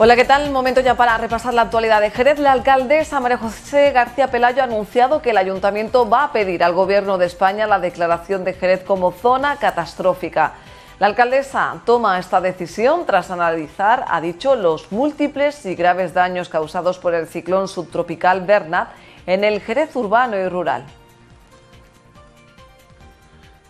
Hola, ¿qué tal? Momento ya para repasar la actualidad de Jerez. La alcaldesa María José García Pelayo ha anunciado que el ayuntamiento va a pedir al gobierno de España la declaración de Jerez como zona catastrófica. La alcaldesa toma esta decisión tras analizar, ha dicho, los múltiples y graves daños causados por el ciclón subtropical Bernat en el Jerez urbano y rural.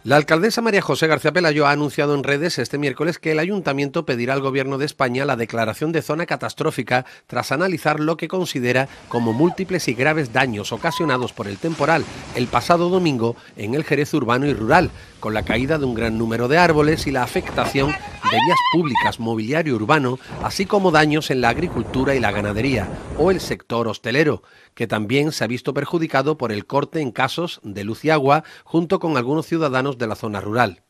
La alcaldesa María José García Pelayo ha anunciado en redes este miércoles que el ayuntamiento pedirá al gobierno de España la declaración de zona catastrófica tras analizar lo que considera como múltiples y graves daños ocasionados por el temporal el pasado domingo en el Jerez urbano y rural, con la caída de un gran número de árboles y la afectación de vías públicas, mobiliario urbano, así como daños en la agricultura y la ganadería o el sector hostelero, que también se ha visto perjudicado por el corte en casos de luz y agua junto con algunos ciudadanos de la zona rural.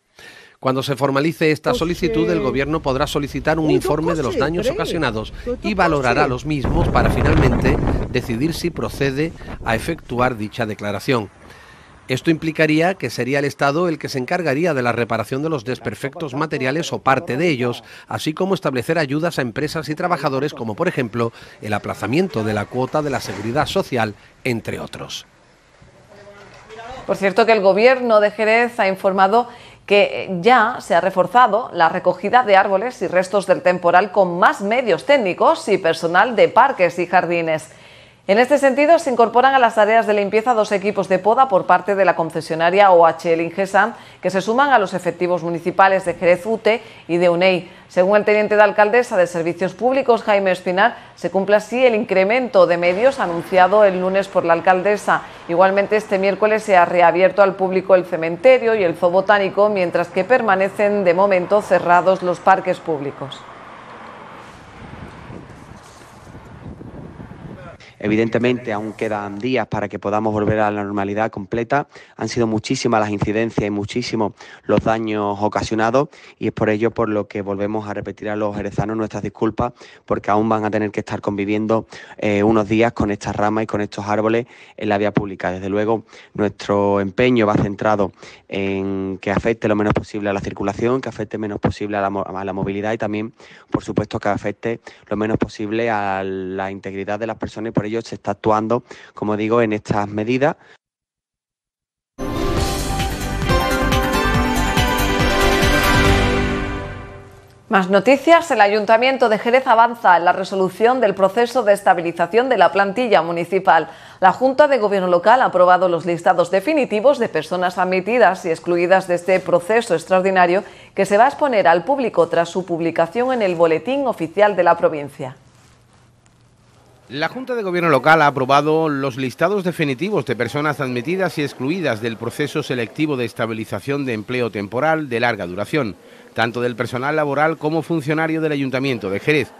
Cuando se formalice esta solicitud, el Gobierno podrá solicitar un informe de los daños ocasionados y valorará los mismos para finalmente decidir si procede a efectuar dicha declaración. Esto implicaría que sería el Estado el que se encargaría de la reparación de los desperfectos materiales o parte de ellos, así como establecer ayudas a empresas y trabajadores como por ejemplo el aplazamiento de la cuota de la seguridad social, entre otros. Por cierto que el gobierno de Jerez ha informado que ya se ha reforzado la recogida de árboles y restos del temporal con más medios técnicos y personal de parques y jardines. En este sentido, se incorporan a las tareas de limpieza dos equipos de poda por parte de la concesionaria OHL Ingesam, que se suman a los efectivos municipales de Jerez UTE y de UNEI. Según el teniente de alcaldesa de Servicios Públicos, Jaime Espinar, se cumple así el incremento de medios anunciado el lunes por la alcaldesa. Igualmente, este miércoles se ha reabierto al público el cementerio y el zoo botánico, mientras que permanecen de momento cerrados los parques públicos. Evidentemente, aún quedan días para que podamos volver a la normalidad completa. Han sido muchísimas las incidencias y muchísimos los daños ocasionados y es por ello por lo que volvemos a repetir a los jerezanos nuestras disculpas porque aún van a tener que estar conviviendo eh, unos días con estas ramas y con estos árboles en la vía pública. Desde luego, nuestro empeño va centrado en que afecte lo menos posible a la circulación, que afecte menos posible a la, movilidad y también, por supuesto, que afecte lo menos posible a la integridad de las personas se está actuando, como digo, en estas medidas. Más noticias. El Ayuntamiento de Jerez avanza en la resolución del proceso de estabilización de la plantilla municipal. La Junta de Gobierno Local ha aprobado los listados definitivos de personas admitidas y excluidas de este proceso extraordinario que se va a exponer al público tras su publicación en el Boletín Oficial de la Provincia. La Junta de Gobierno Local ha aprobado los listados definitivos de personas admitidas y excluidas del proceso selectivo de estabilización de empleo temporal de larga duración, tanto del personal laboral como funcionario del Ayuntamiento de Jerez.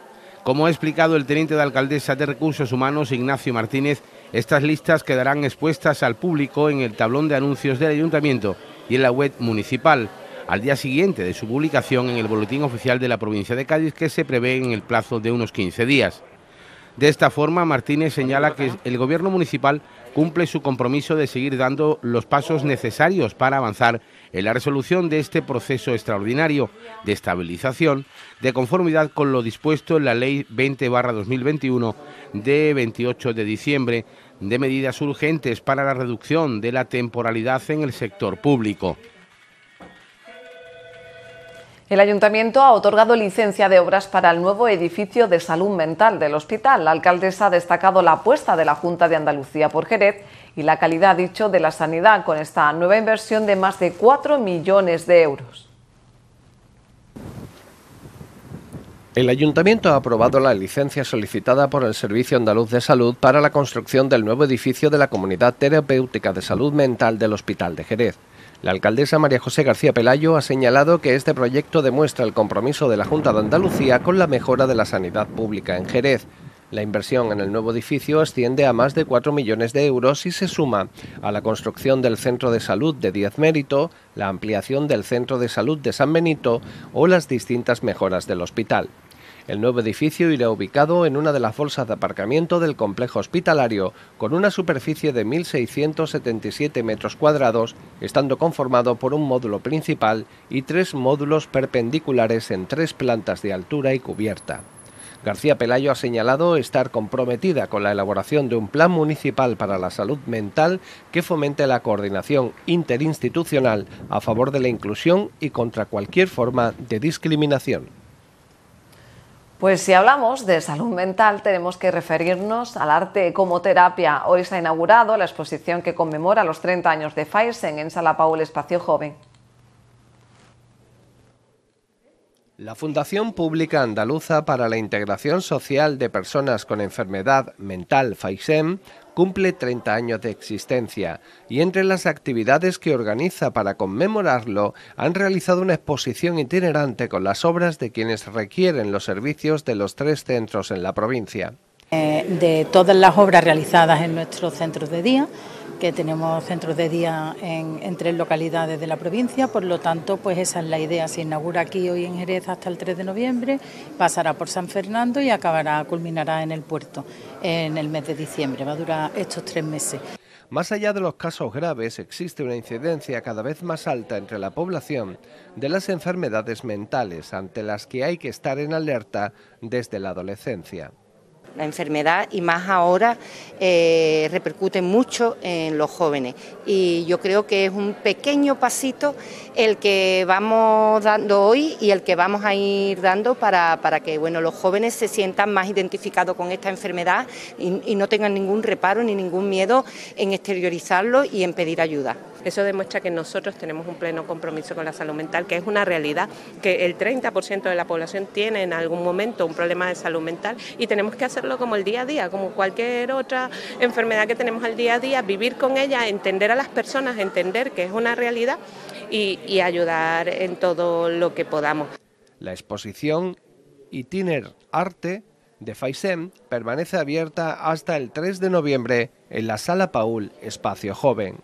Como ha explicado el teniente de alcaldesa de Recursos Humanos, Ignacio Martínez, estas listas quedarán expuestas al público en el tablón de anuncios del Ayuntamiento y en la web municipal, al día siguiente de su publicación en el Boletín Oficial de la Provincia de Cádiz, que se prevé en el plazo de unos 15 días. De esta forma, Martínez señala que el gobierno municipal cumple su compromiso de seguir dando los pasos necesarios para avanzar en la resolución de este proceso extraordinario de estabilización de conformidad con lo dispuesto en la Ley 20-2021 de 28 de diciembre de medidas urgentes para la reducción de la temporalidad en el sector público. El ayuntamiento ha otorgado licencia de obras para el nuevo edificio de salud mental del hospital. La alcaldesa ha destacado la apuesta de la Junta de Andalucía por Jerez y la calidad, dicho, de la sanidad con esta nueva inversión de más de 4 millones de euros. El Ayuntamiento ha aprobado la licencia solicitada por el Servicio Andaluz de Salud para la construcción del nuevo edificio de la Comunidad Terapéutica de Salud Mental del Hospital de Jerez. La alcaldesa María José García Pelayo ha señalado que este proyecto demuestra el compromiso de la Junta de Andalucía con la mejora de la sanidad pública en Jerez. La inversión en el nuevo edificio asciende a más de 4 millones de euros y se suma a la construcción del centro de salud de Díaz Mérito, la ampliación del centro de salud de San Benito o las distintas mejoras del hospital. El nuevo edificio irá ubicado en una de las bolsas de aparcamiento del complejo hospitalario, con una superficie de 1.677 metros cuadrados, estando conformado por un módulo principal y tres módulos perpendiculares en tres plantas de altura y cubierta. García Pelayo ha señalado estar comprometida con la elaboración de un plan municipal para la salud mental que fomente la coordinación interinstitucional a favor de la inclusión y contra cualquier forma de discriminación. Pues si hablamos de salud mental, tenemos que referirnos al arte como terapia. Hoy se ha inaugurado la exposición que conmemora los 30 años de Faisen en Sala Paul Espacio Joven. La Fundación Pública Andaluza para la Integración Social de Personas con Enfermedad Mental, FAISEM, cumple 30 años de existencia y entre las actividades que organiza para conmemorarlo han realizado una exposición itinerante con las obras de quienes requieren los servicios de los tres centros en la provincia. Eh, de todas las obras realizadas en nuestros centros de día, que tenemos centros de día en, tres localidades de la provincia, por lo tanto, pues esa es la idea. Se inaugura aquí hoy en Jerez hasta el 3 de noviembre, pasará por San Fernando y acabará, culminará en el puerto en el mes de diciembre. Va a durar estos tres meses. Más allá de los casos graves, existe una incidencia cada vez más alta entre la población de las enfermedades mentales, ante las que hay que estar en alerta desde la adolescencia. La enfermedad y más ahora eh, repercute mucho en los jóvenes y yo creo que es un pequeño pasito el que vamos dando hoy y el que vamos a ir dando para, que bueno, los jóvenes se sientan más identificados con esta enfermedad y no tengan ningún reparo ni ningún miedo en exteriorizarlo y en pedir ayuda. Eso demuestra que nosotros tenemos un pleno compromiso con la salud mental, que es una realidad, que el 30% de la población tiene en algún momento un problema de salud mental y tenemos que hacerlo como el día a día, como cualquier otra enfermedad que tenemos al día a día, vivir con ella, entender a las personas, entender que es una realidad y, ayudar en todo lo que podamos. La exposición Itiner Arte de Faisem permanece abierta hasta el 3 de noviembre en la Sala Paul Espacio Joven.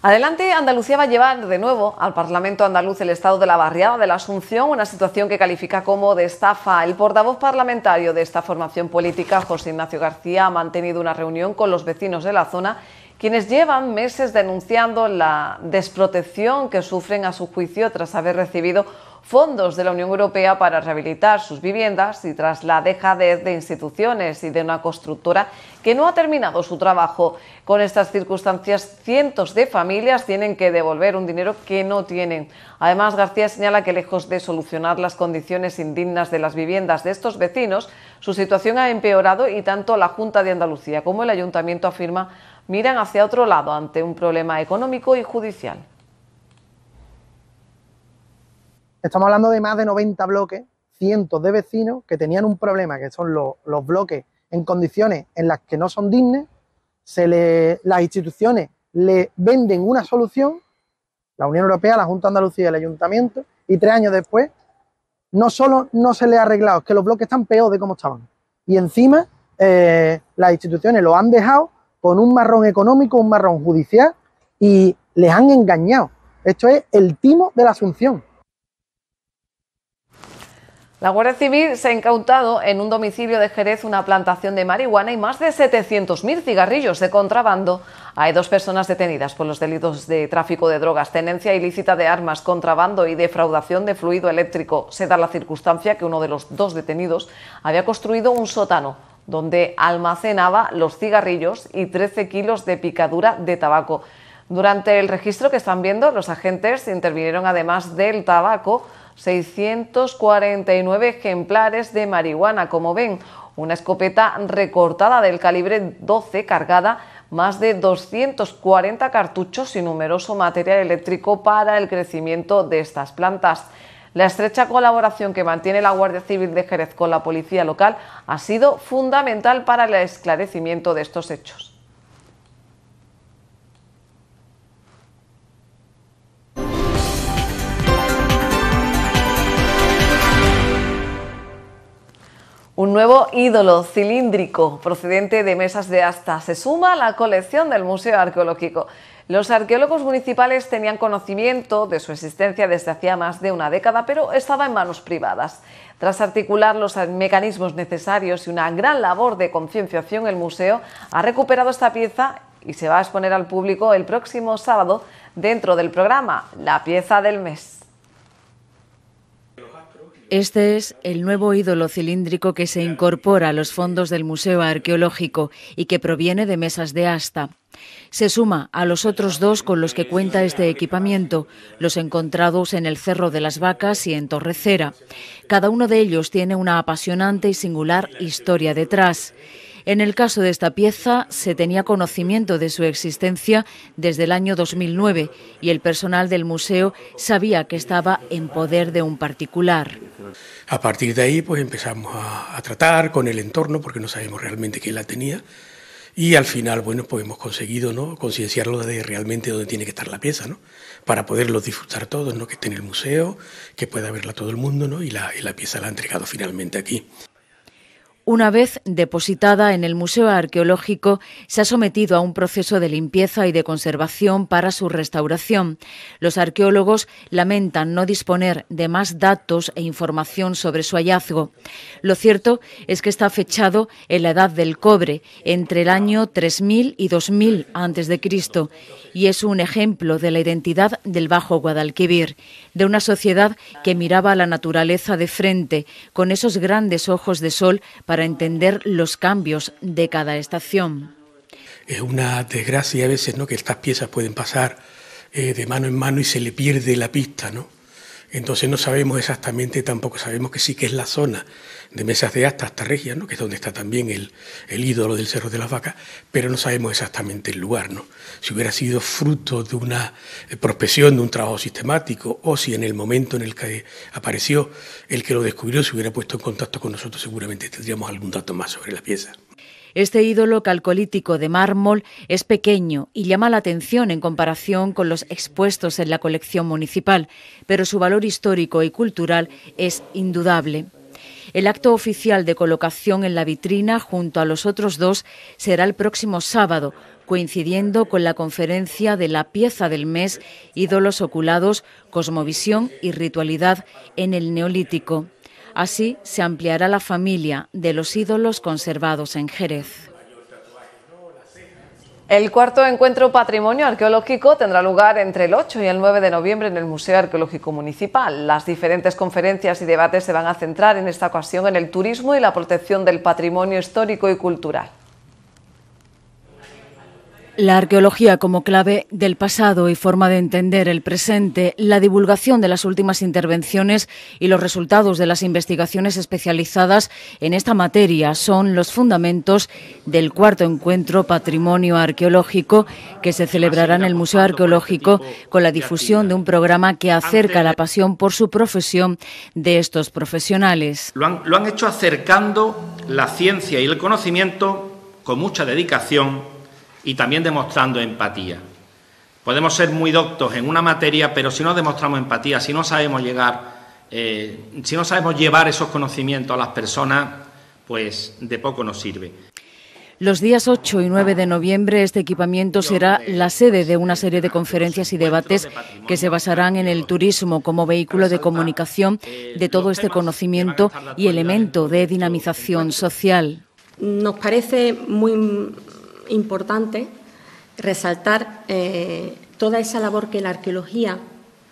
Adelante, Andalucía va a llevar de nuevo al Parlamento andaluz el estado de la barriada de la Asunción, una situación que califica como de estafa. El portavoz parlamentario de esta formación política, José Ignacio García, ha mantenido una reunión con los vecinos de la zona, quienes llevan meses denunciando la desprotección que sufren a su juicio tras haber recibido fondos de la Unión Europea para rehabilitar sus viviendas y tras la dejadez de instituciones y de una constructora que no ha terminado su trabajo. Con estas circunstancias, cientos de familias tienen que devolver un dinero que no tienen. Además, García señala que lejos de solucionar las condiciones indignas de las viviendas de estos vecinos, su situación ha empeorado y tanto la Junta de Andalucía como el Ayuntamiento afirman miran hacia otro lado ante un problema económico y judicial. Estamos hablando de más de 90 bloques, cientos de vecinos que tenían un problema, que son los, bloques en condiciones en las que no son dignes se le, las instituciones le venden una solución, la Unión Europea, la Junta de Andalucía y el Ayuntamiento, y tres años después, no solo no se le ha arreglado, es que los bloques están peor de cómo estaban. Y encima, eh, las instituciones lo han dejado con un marrón económico, un marrón judicial, y les han engañado. Esto es el timo de la Asunción. La Guardia Civil se ha incautado en un domicilio de Jerez una plantación de marihuana y más de 700.000 cigarrillos de contrabando. Hay dos personas detenidas por los delitos de tráfico de drogas, tenencia ilícita de armas, contrabando y defraudación de fluido eléctrico. Se da la circunstancia que uno de los dos detenidos había construido un sótano donde almacenaba los cigarrillos y 13 kilos de picadura de tabaco. Durante el registro que están viendo, los agentes intervinieron además del tabaco, 649 ejemplares de marihuana, como ven, una escopeta recortada del calibre 12 cargada más de 240 cartuchos y numeroso material eléctrico para el crecimiento de estas plantas. La estrecha colaboración que mantiene la Guardia Civil de Jerez con la policía local ha sido fundamental para el esclarecimiento de estos hechos. Un nuevo ídolo cilíndrico procedente de mesas de asta se suma a la colección del Museo Arqueológico. Los arqueólogos municipales tenían conocimiento de su existencia desde hacía más de una década, pero estaba en manos privadas. Tras articular los mecanismos necesarios y una gran labor de concienciación, el museo ha recuperado esta pieza y se va a exponer al público el próximo sábado dentro del programa La pieza del mes. Este es el nuevo ídolo cilíndrico que se incorpora a los fondos del Museo Arqueológico y que proviene de mesas de asta. Se suma a los otros dos con los que cuenta este equipamiento, los encontrados en el Cerro de las Vacas y en Torrecera. Cada uno de ellos tiene una apasionante y singular historia detrás. En el caso de esta pieza, se tenía conocimiento de su existencia desde el año 2009 y el personal del museo sabía que estaba en poder de un particular. A partir de ahí, pues empezamos a, tratar con el entorno, porque no sabemos realmente quién la tenía. Y al final, bueno, pues hemos conseguido ¿no? concienciarlo de realmente dónde tiene que estar la pieza, ¿no? Para poderlo disfrutar todos, ¿no? Que esté en el museo, que pueda verla todo el mundo, ¿no? Y la, pieza la han entregado finalmente aquí. Una vez depositada en el Museo Arqueológico, se ha sometido a un proceso de limpieza y de conservación para su restauración. Los arqueólogos lamentan no disponer de más datos e información sobre su hallazgo. Lo cierto es que está fechado en la Edad del Cobre, entre el año 3000 y 2000 a.C., y es un ejemplo de la identidad del Bajo Guadalquivir, de una sociedad que miraba a la naturaleza de frente, con esos grandes ojos de sol para para entender los cambios de cada estación. Es una desgracia a veces, ¿no? Que estas piezas pueden pasar eh, de mano en mano y se le pierde la pista, ¿no? Entonces no sabemos exactamente, tampoco sabemos que sí que es la zona de Mesas de Asta hasta Regia, ¿no? que es donde está también el, el, ídolo del Cerro de las Vacas, pero no sabemos exactamente el lugar. ¿no? Si hubiera sido fruto de una eh, prospección, de un trabajo sistemático, o si en el momento en el que apareció el que lo descubrió se hubiera puesto en contacto con nosotros, seguramente tendríamos algún dato más sobre la pieza. Este ídolo calcolítico de mármol es pequeño y llama la atención en comparación con los expuestos en la colección municipal, pero su valor histórico y cultural es indudable. El acto oficial de colocación en la vitrina junto a los otros dos será el próximo sábado, coincidiendo con la conferencia de la pieza del mes Ídolos oculados, Cosmovisión y Ritualidad en el Neolítico. Así se ampliará la familia de los ídolos conservados en Jerez. El cuarto encuentro patrimonio arqueológico tendrá lugar entre el 8 y el 9 de noviembre en el Museo Arqueológico Municipal. Las diferentes conferencias y debates se van a centrar en esta ocasión en el turismo y la protección del patrimonio histórico y cultural. La arqueología como clave del pasado y forma de entender el presente, la divulgación de las últimas intervenciones y los resultados de las investigaciones especializadas en esta materia son los fundamentos del cuarto encuentro Patrimonio Arqueológico que se celebrará en el Museo Arqueológico con la difusión de un programa que acerca la pasión por su profesión de estos profesionales. Lo han, hecho acercando la ciencia y el conocimiento con mucha dedicación y también demostrando empatía. Podemos ser muy doctos en una materia, pero si no demostramos empatía, si no sabemos llegar, eh, si no sabemos llevar esos conocimientos a las personas, pues de poco nos sirve. Los días 8 y 9 de noviembre este equipamiento será la sede de una serie de conferencias y debates que se basarán en el turismo como vehículo de comunicación de todo este conocimiento y elemento de dinamización social. Nos parece muy importante resaltar eh, toda esa labor que la arqueología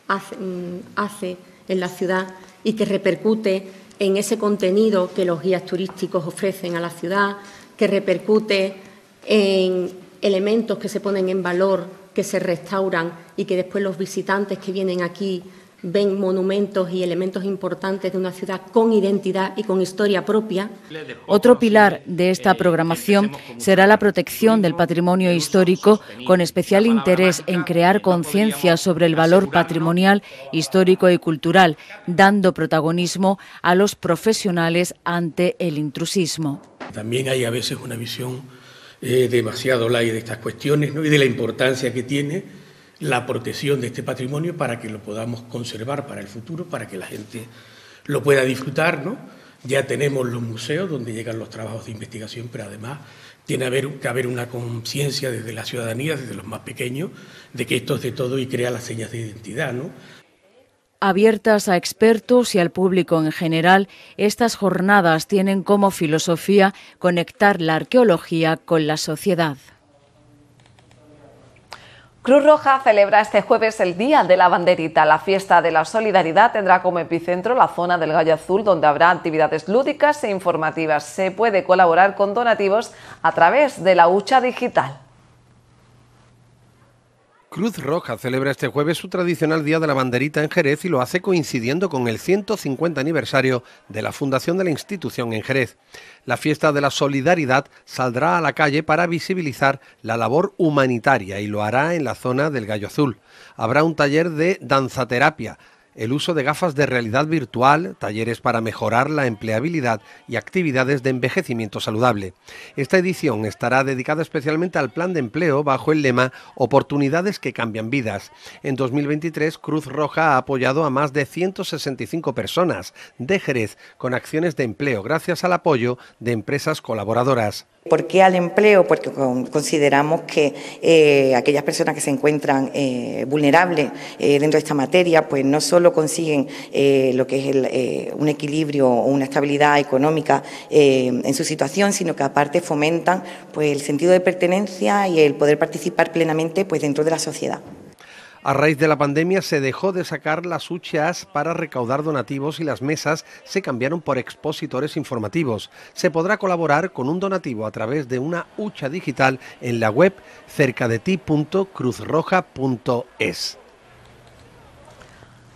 mm, hace en la ciudad y que repercute en ese contenido que los guías turísticos ofrecen a la ciudad, que repercute en elementos que se ponen en valor, que se restauran y que después los visitantes que vienen aquí ven monumentos y elementos importantes de una ciudad con identidad y con historia propia. Otro pilar de esta programación será la protección del patrimonio histórico, con especial interés en crear conciencia sobre el valor patrimonial, histórico y cultural, dando protagonismo a los profesionales ante el intrusismo. También hay a veces una visión eh, demasiado la de estas cuestiones ¿no? y de la importancia que tiene la protección de este patrimonio para que lo podamos conservar para el futuro, para que la gente lo pueda disfrutar, ¿no? Ya tenemos los museos donde llegan los trabajos de investigación, pero además tiene que haber una conciencia desde la ciudadanía, desde los más pequeños, de que esto es de todo y crea las señas de identidad, Abiertas a expertos y al público en general, estas jornadas tienen como filosofía conectar la arqueología con la sociedad. Cruz Roja celebra este jueves el Día de la Banderita. La fiesta de la solidaridad tendrá como epicentro la zona del Gallo Azul, donde habrá actividades lúdicas e informativas. Se puede colaborar con donativos a través de la hucha digital. Cruz Roja celebra este jueves su tradicional Día de la Banderita en Jerez y lo hace coincidiendo con el 150 aniversario de la fundación de la institución en Jerez. La fiesta de la solidaridad saldrá a la calle para visibilizar la labor humanitaria y lo hará en la zona del Gallo Azul. Habrá un taller de danzaterapia el uso de gafas de realidad virtual, talleres para mejorar la empleabilidad y actividades de envejecimiento saludable. Esta edición estará dedicada especialmente al plan de empleo bajo el lema Oportunidades que cambian vidas. En 2023, Cruz Roja ha apoyado a más de 165 personas de Jerez con acciones de empleo gracias al apoyo de empresas colaboradoras. ¿Por qué al empleo? Porque consideramos que eh, aquellas personas que se encuentran eh, vulnerables eh, dentro de esta materia, pues no solo consiguen lo que es un equilibrio o una estabilidad económica en su situación, sino que aparte fomentan pues, el sentido de pertenencia y el poder participar plenamente pues, dentro de la sociedad. A raíz de la pandemia se dejó de sacar las huchas para recaudar donativos y las mesas se cambiaron por expositores informativos. Se podrá colaborar con un donativo a través de una hucha digital en la web cercadeti.cruzroja.es.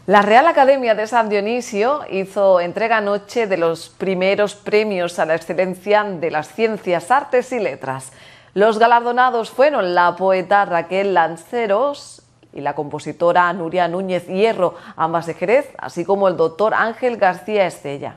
La Real Academia de San Dionisio hizo entrega anoche de los primeros premios a la excelencia de las ciencias, artes y letras. Los galardonados fueron la poeta Raquel Lanceros y la compositora Nuria Núñez Hierro, ambas de Jerez, así como el doctor Ángel García Estella.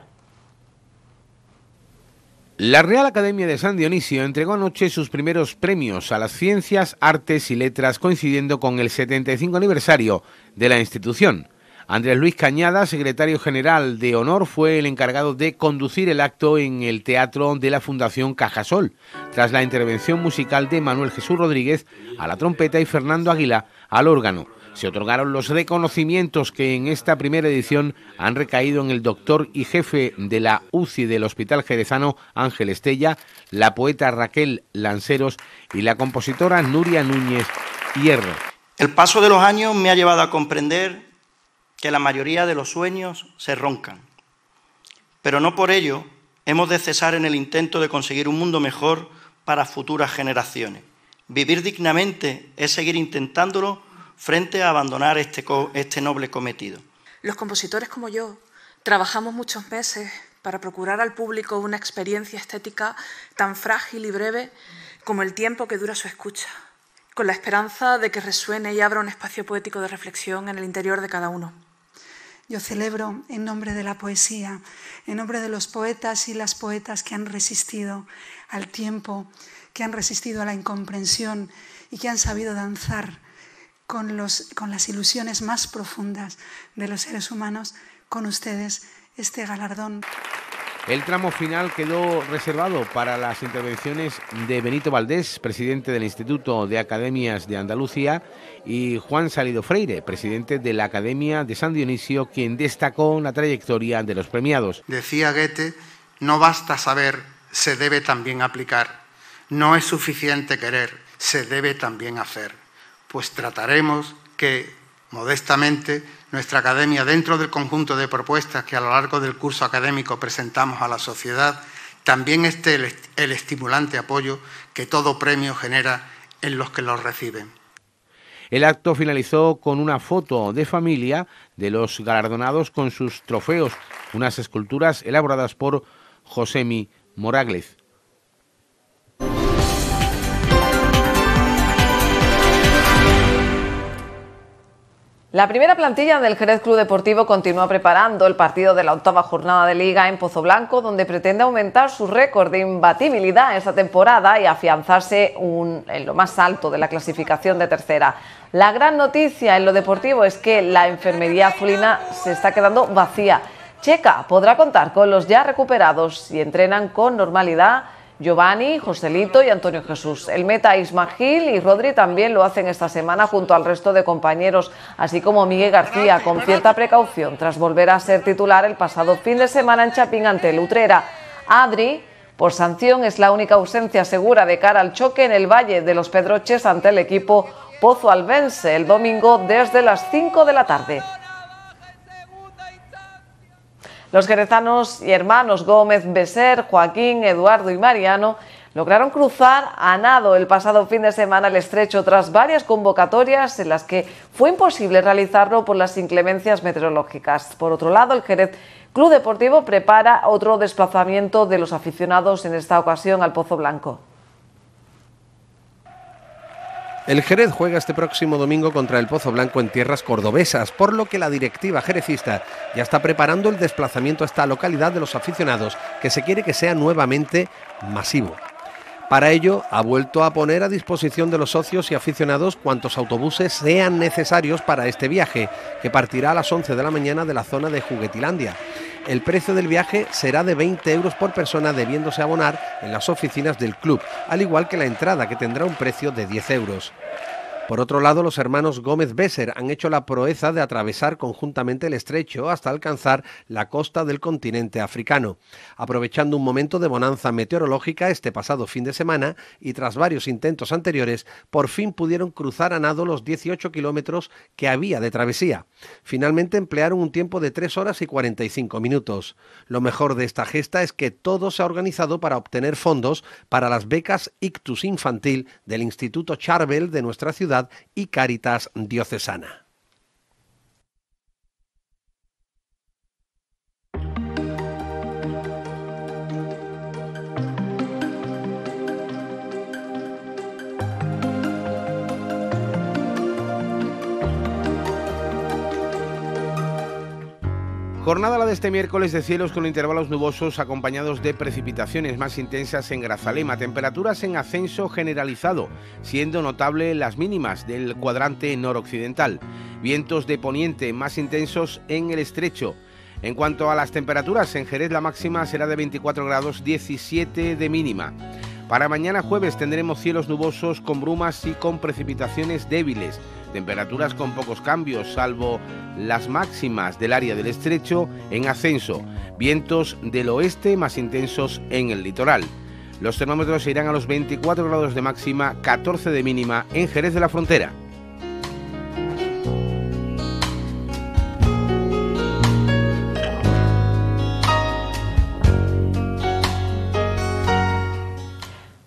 La Real Academia de San Dionisio entregó anoche sus primeros premios a las ciencias, artes y letras coincidiendo con el 75 aniversario de la institución. Andrés Luis Cañada, secretario general de Honor, fue el encargado de conducir el acto en el Teatro de la Fundación Cajasol, tras la intervención musical de Manuel Jesús Rodríguez a la trompeta y Fernando Águila al órgano. Se otorgaron los reconocimientos que en esta primera edición han recaído en el doctor y jefe de la UCI del Hospital Jerezano, Ángel Estella, la poeta Raquel Lanceros y la compositora Nuria Núñez Hierro. El paso de los años me ha llevado a comprender la mayoría de los sueños se roncan. Pero no por ello hemos de cesar en el intento de conseguir un mundo mejor para futuras generaciones. Vivir dignamente es seguir intentándolo frente a abandonar este, este noble cometido. Los compositores como yo trabajamos muchos meses para procurar al público una experiencia estética tan frágil y breve como el tiempo que dura su escucha, con la esperanza de que resuene y abra un espacio poético de reflexión en el interior de cada uno yo celebro en nombre de la poesía, en nombre de los poetas y las poetas que han resistido al tiempo, que han resistido a la incomprensión y que han sabido danzar con, los, con las ilusiones más profundas de los seres humanos, con ustedes este galardón. El tramo final quedó reservado para las intervenciones de Benito Valdés, presidente del Instituto de Academias de Andalucía, y Juan Salido Freire, presidente de la Academia de San Dionisio, quien destacó la trayectoria de los premiados. Decía Goethe, no basta saber, se debe también aplicar. No es suficiente querer, se debe también hacer. Pues trataremos que Modestamente, nuestra academia, dentro del conjunto de propuestas que a lo largo del curso académico presentamos a la sociedad, también esté el, estimulante apoyo que todo premio genera en los que los reciben. El acto finalizó con una foto de familia de los galardonados con sus trofeos, unas esculturas elaboradas por Josemi Moraglez. La primera plantilla del Jerez Club Deportivo continúa preparando el partido de la octava jornada de liga en Pozo Blanco donde pretende aumentar su récord de imbatibilidad esta temporada y afianzarse en lo más alto de la clasificación de tercera. La gran noticia en lo deportivo es que la enfermería azulina se está quedando vacía. Checa podrá contar con los ya recuperados y entrenan con normalidad Giovanni, Joselito y Antonio Jesús. El meta Gil y Rodri también lo hacen esta semana junto al resto de compañeros, así como Miguel García, con cierta precaución, tras volver a ser titular el pasado fin de semana en Chapín ante Lutrera. Adri, por sanción, es la única ausencia segura de cara al choque en el Valle de los Pedroches ante el equipo Pozo Albense el domingo desde las 5 de la tarde. Los jerezanos y hermanos Gómez, Beser, Joaquín, Eduardo y Mariano lograron cruzar a nado el pasado fin de semana el estrecho tras varias convocatorias en las que fue imposible realizarlo por las inclemencias meteorológicas. Por otro lado, el Jerez Club Deportivo prepara otro desplazamiento de los aficionados, en esta ocasión al Pozo Blanco. El Jerez juega este próximo domingo contra el Pozo Blanco en tierras cordobesas, por lo que la directiva jerecista ya está preparando el desplazamiento a esta localidad de los aficionados, que se quiere que sea nuevamente masivo. Para ello, ha vuelto a poner a disposición de los socios y aficionados cuantos autobuses sean necesarios para este viaje, que partirá a las 11 de la mañana de la zona de Juguetilandia el precio del viaje será de 20 euros por persona debiéndose abonar en las oficinas del club, al igual que la entrada que tendrá un precio de 10 euros. Por otro lado, los hermanos Gómez Besser han hecho la proeza de atravesar conjuntamente el estrecho hasta alcanzar la costa del continente africano. Aprovechando un momento de bonanza meteorológica este pasado fin de semana y tras varios intentos anteriores, por fin pudieron cruzar a nado los 18 kilómetros que había de travesía. Finalmente emplearon un tiempo de 3 horas y 45 minutos. Lo mejor de esta gesta es que todo se ha organizado para obtener fondos para las becas Ictus Infantil del Instituto Charvel de nuestra ciudad y Caritas Diocesana. Jornada la de este miércoles de cielos con intervalos nubosos acompañados de precipitaciones más intensas en Grazalema, temperaturas en ascenso generalizado, siendo notable las mínimas del cuadrante noroccidental, vientos de poniente más intensos en el estrecho. En cuanto a las temperaturas, en Jerez la máxima será de 24 grados 17 de mínima. Para mañana jueves tendremos cielos nubosos con brumas y con precipitaciones débiles Temperaturas con pocos cambios, salvo las máximas del área del estrecho en ascenso. Vientos del oeste más intensos en el litoral. Los termómetros irán a los 24 grados de máxima, 14 de mínima en Jerez de la Frontera.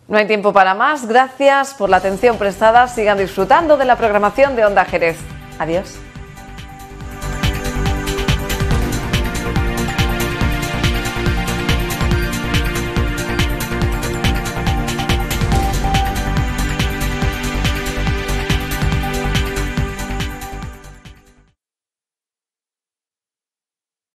No hay tiempo para más. Gracias por la atención prestada. Sigan disfrutando de la programación de Onda Jerez. Adiós.